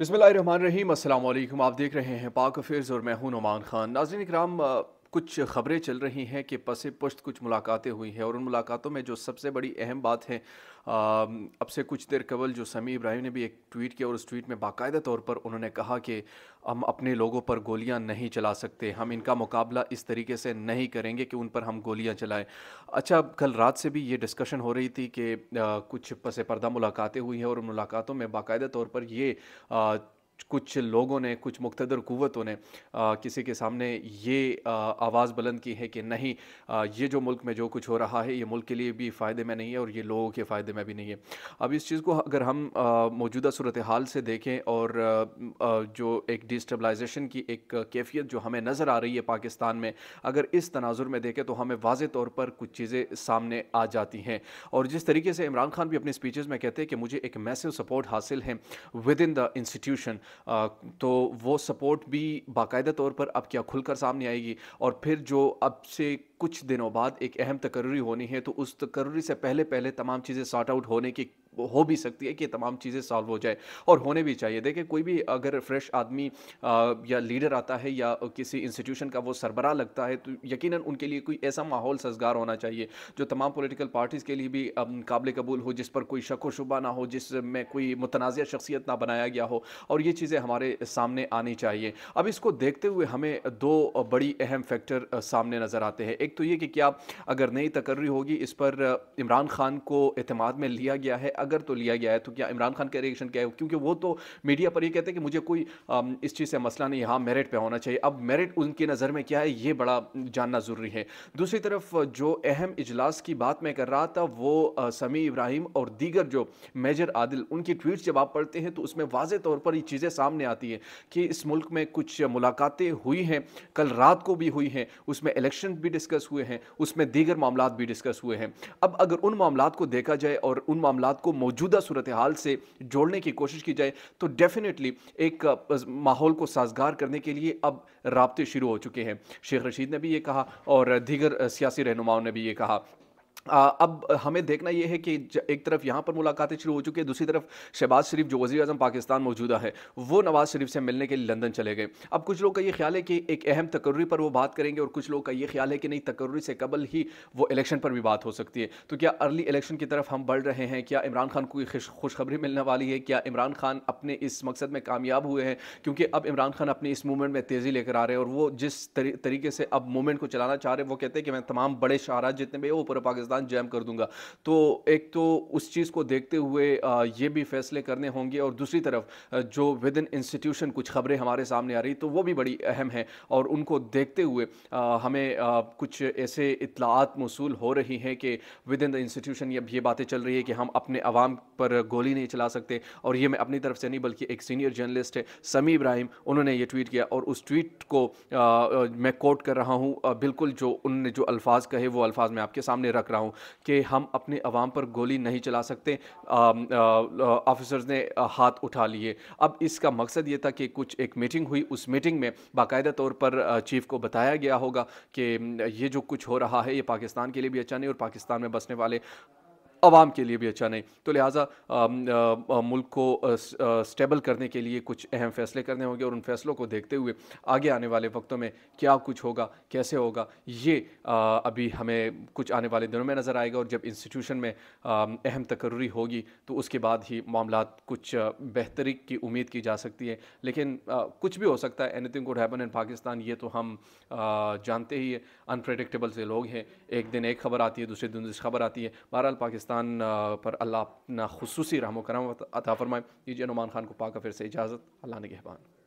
रहीम अल्लाम आप देख रहे हैं पाक अफेयर्स और मैं हूं नुमान खान नाजिन इक्राम कुछ खबरें चल रही हैं कि पसे पुश्त कुछ मुलाकातें हुई हैं और उन मुलाकातों में जो सबसे बड़ी अहम बात है अब से कुछ देर कबल जो समी इब्राहिम ने भी एक ट्वीट किया और उस ट्वीट में बाकायदा तौर पर उन्होंने कहा कि हम अपने लोगों पर गोलियां नहीं चला सकते हम इनका मुकाबला इस तरीके से नहीं करेंगे कि उन पर हम गोलियां चलाएं अच्छा कल रात से भी ये डिस्कशन हो रही थी कि कुछ पस पर्दा मुलाकातें हुई हैं और उन मुलाकातों में बाकायदा तौर पर ये कुछ लोगों ने कुछ मुख्तर क़वतों ने आ, किसी के सामने ये आवाज़ बुलंद की है कि नहीं आ, ये जो मुल्क में जो कुछ हो रहा है ये मुल्क के लिए भी फ़ायदे में नहीं है और ये लोगों के फ़ायदे में भी नहीं है अब इस चीज़ को अगर हम मौजूदा सूरत हाल से देखें और आ, जो एक डिस्टबलाइजेशन की एक कैफियत जो हमें नज़र आ रही है पाकिस्तान में अगर इस तनाजुर में देखें तो हमें वाज तौर पर कुछ चीज़ें सामने आ जाती हैं और जिस तरीके से इमरान खान भी अपने स्पीचेज़ में कहते हैं कि मुझे एक मैसेव सपोर्ट हासिल है विद इन द इंस्टीट्यूशन तो वो सपोर्ट भी बाकायदा तौर पर अब क्या खुलकर सामने आएगी और फिर जो अब से कुछ दिनों बाद एक अहम तकर्री होनी है तो उस तकर्री से पहले पहले तमाम चीज़ें सॉर्ट आउट होने की हो भी सकती है कि तमाम चीज़ें सॉल्व हो जाए और होने भी चाहिए देखिए कोई भी अगर फ्रेश आदमी या लीडर आता है या किसी इंस्टीट्यूशन का वो सरबराह लगता है तो यकीन उनके लिए कोई ऐसा माहौल सजगार होना चाहिए जो तमाम पोलिटिकल पार्टीज़ के लिए भी काबिल कबूल हो जिस पर कोई शक व शुबा ना हो जिस में कोई मुतनाज़ शख्सियत ना बनाया गया हो और ये चीज़ें हमारे सामने आनी चाहिए अब इसको देखते हुए हमें दो बड़ी अहम फैक्टर सामने नज़र आते हैं एक तो ये कि क्या अगर नई तकर्री होगी इस पर इमरान खान को अतमाद में लिया गया है अगर तो लिया गया है तो क्या इमरान खान का रिएक्शन क्या है क्योंकि वो तो मीडिया पर ये कहते हैं कि मुझे कोई इस चीज़ से मसला नहीं हाँ मेरिट पर होना चाहिए अब मेरिट उनकी नज़र में क्या है ये बड़ा जानना ज़रूरी है दूसरी तरफ जो अहम इजलास की बात मैं कर रहा था वो समी इब्राहिम और दीगर जो मेजर आदिल उनकी ट्वीट जब आप पढ़ते हैं तो उसमें वाज तौर पर ये चीज़ें सामने आती हैं कि इस मुल्क में कुछ मुलाकातें हुई हैं कल रात को भी हुई हैं उसमें इलेक्शन भी डिस्कस हुए हैं उसमें दीगर मामला भी डिस्कस हुए हैं अब अगर उन मामला को देखा जाए और उन मामला को मौजूदा सूरत हाल से जोड़ने की कोशिश की जाए तो डेफिनेटली एक माहौल को साजगार करने के लिए अब रबते शुरू हो चुके हैं शेख रशीद ने भी ये कहा और दीगर सियासी रहनुमाओं ने भी ये कहा अब हमें देखना यह है कि एक तरफ यहाँ पर मुलाकातें शुरू हो चुकी है दूसरी तरफ शहबाज शरीफ जो वजी अजम पाकिस्तान मौजूदा है वो नवाज़ शरीफ से मिलने के लिए लंदन चले गए अब कुछ लोग का ये ख्याल है कि एक अहम तकर्री पर वो बात करेंगे और कुछ लोग का ये ख्याल है कि नहीं तकर्री से कबल ही वो इलेक्शन पर भी बात हो सकती है तो क्या अर्ली इलेक्शन की तरफ हम बढ़ रहे हैं क्या इमरान खान को खुशखबरी मिलने वाली है क्या इमरान खान अपने इस मकसद में कामयाब हुए हैं क्योंकि अब इमरान खान अपनी इस मूवमेंट में तेज़ी लेकर आ रहे हैं और वो जिस तरीके से अब मूवमेंट को चलाना चाह रहे हैं वो कहते हैं कि मैं तमाम बड़े शहरा जितने भी वो पूरे पाकिस्तान पाकिस्तान जैम कर दूंगा तो एक तो उस चीज़ को देखते हुए ये भी फैसले करने होंगे और दूसरी तरफ जो विद इन इंस्टीट्यूशन कुछ खबरें हमारे सामने आ रही तो वो भी बड़ी अहम है और उनको देखते हुए हमें कुछ ऐसे इतलात मौसू हो रही हैं कि विद इन द इंस्टीट्यूशन अब ये बातें चल रही है कि हम अपने आवाम पर गोली नहीं चला सकते और ये मैं अपनी तरफ से नहीं बल्कि एक सीनियर जर्नलिस्ट है समी इब्राहिम उन्होंने ये ट्वीट किया और उस ट्वीट को आ, मैं कोट कर रहा हूँ बिल्कुल जो उनने जो अल्फाज कहे वो अल्फाज मैं आपके सामने रख रहा हूँ हूँ कि हम अपने आवाम पर गोली नहीं चला सकते ऑफिसर्स ने हाथ उठा लिए अब इसका मकसद ये था कि कुछ एक मीटिंग हुई उस मीटिंग में बाकायदा तौर पर चीफ को बताया गया होगा कि ये जो कुछ हो रहा है ये पाकिस्तान के लिए भी अच्छा नहीं और पाकिस्तान में बसने वाले आवाम के लिए भी अच्छा नहीं तो लिहाजा मुल्क को स्टेबल करने के लिए कुछ अहम फैसले करने होंगे और उन फैसलों को देखते हुए आगे आने वाले वक्तों में क्या कुछ होगा कैसे होगा ये अभी हमें कुछ आने वाले दिनों में नज़र आएगा और जब इंस्टीट्यूशन में अहम तकर्री होगी तो उसके बाद ही मामला कुछ बेहतरी की उम्मीद की जा सकती है लेकिन कुछ भी हो सकता है thing good happen in Pakistan ये तो हम जानते ही है अनप्रडिक्टेबल से लोग हैं एक दिन एक खबर आती है दूसरे दिन दूसरी खबर आती है बहरहाल पाकिस्तान पाकिस्तान पर अल्लाह अपना खसूसी रहमो करम अता फरमाए दीजिए नुमान खान को पाकर फिर से इजाज़त अल्लाह ने नगहबान